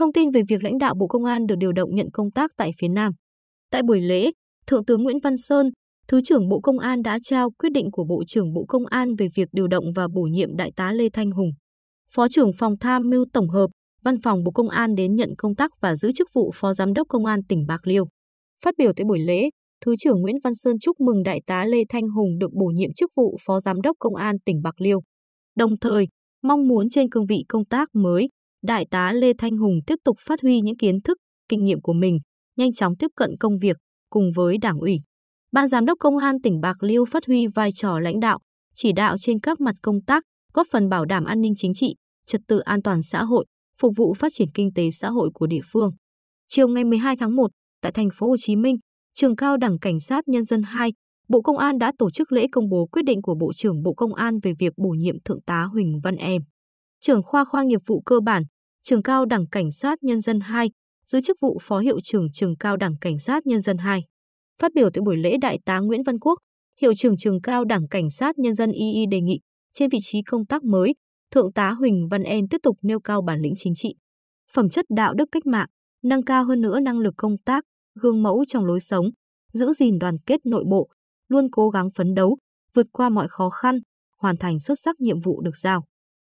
thông tin về việc lãnh đạo Bộ Công an được điều động nhận công tác tại phía Nam. Tại buổi lễ, Thượng tướng Nguyễn Văn Sơn, Thứ trưởng Bộ Công an đã trao quyết định của Bộ trưởng Bộ Công an về việc điều động và bổ nhiệm Đại tá Lê Thanh Hùng, Phó trưởng Phòng Tham mưu Tổng hợp, Văn phòng Bộ Công an đến nhận công tác và giữ chức vụ Phó Giám đốc Công an tỉnh Bạc Liêu. Phát biểu tại buổi lễ, Thứ trưởng Nguyễn Văn Sơn chúc mừng Đại tá Lê Thanh Hùng được bổ nhiệm chức vụ Phó Giám đốc Công an tỉnh Bạc Liêu. Đồng thời, mong muốn trên cương vị công tác mới, Đại tá Lê Thanh Hùng tiếp tục phát huy những kiến thức, kinh nghiệm của mình, nhanh chóng tiếp cận công việc cùng với Đảng ủy. Ban giám đốc công an tỉnh Bạc Liêu phát huy vai trò lãnh đạo, chỉ đạo trên các mặt công tác, góp phần bảo đảm an ninh chính trị, trật tự an toàn xã hội, phục vụ phát triển kinh tế xã hội của địa phương. Chiều ngày 12 tháng 1, tại thành phố Hồ Chí Minh, trường cao đẳng cảnh sát nhân dân 2, Bộ Công an đã tổ chức lễ công bố quyết định của Bộ trưởng Bộ Công an về việc bổ nhiệm Thượng tá Huỳnh Văn Em, trưởng khoa khoa nghiệp vụ cơ bản, Trường Cao đẳng Cảnh sát Nhân dân 2, giữ chức vụ Phó Hiệu trưởng Trường Cao đẳng Cảnh sát Nhân dân 2. Phát biểu tại buổi lễ Đại tá Nguyễn Văn Quốc, Hiệu trưởng Trường Cao đẳng Cảnh sát Nhân dân II đề nghị trên vị trí công tác mới, Thượng tá Huỳnh Văn Em tiếp tục nêu cao bản lĩnh chính trị, phẩm chất đạo đức cách mạng, nâng cao hơn nữa năng lực công tác, gương mẫu trong lối sống, giữ gìn đoàn kết nội bộ, luôn cố gắng phấn đấu, vượt qua mọi khó khăn, hoàn thành xuất sắc nhiệm vụ được giao.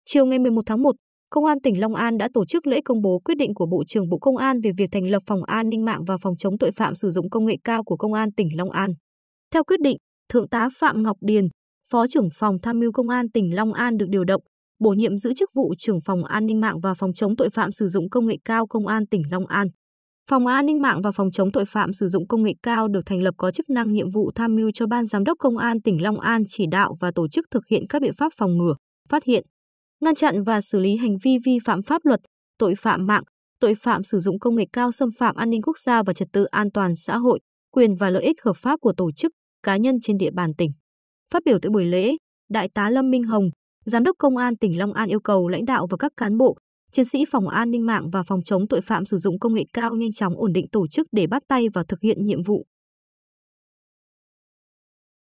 Chiều ngày 11 tháng 1, Công an tỉnh Long An đã tổ chức lễ công bố quyết định của Bộ trưởng Bộ Công an về việc thành lập Phòng An ninh mạng và Phòng chống tội phạm sử dụng công nghệ cao của Công an tỉnh Long An. Theo quyết định, Thượng tá Phạm Ngọc Điền, Phó trưởng phòng tham mưu Công an tỉnh Long An được điều động, bổ nhiệm giữ chức vụ trưởng phòng an ninh mạng và phòng chống tội phạm sử dụng công nghệ cao Công an tỉnh Long An. Phòng an ninh mạng và phòng chống tội phạm sử dụng công nghệ cao được thành lập có chức năng nhiệm vụ tham mưu cho Ban Giám đốc Công an tỉnh Long An chỉ đạo và tổ chức thực hiện các biện pháp phòng ngừa, phát hiện, ngăn chặn và xử lý hành vi vi phạm pháp luật, tội phạm mạng, tội phạm sử dụng công nghệ cao xâm phạm an ninh quốc gia và trật tự an toàn xã hội, quyền và lợi ích hợp pháp của tổ chức, cá nhân trên địa bàn tỉnh. Phát biểu tại buổi lễ, Đại tá Lâm Minh Hồng, Giám đốc Công an tỉnh Long An yêu cầu lãnh đạo và các cán bộ, chiến sĩ phòng an ninh mạng và phòng chống tội phạm sử dụng công nghệ cao nhanh chóng ổn định tổ chức để bắt tay vào thực hiện nhiệm vụ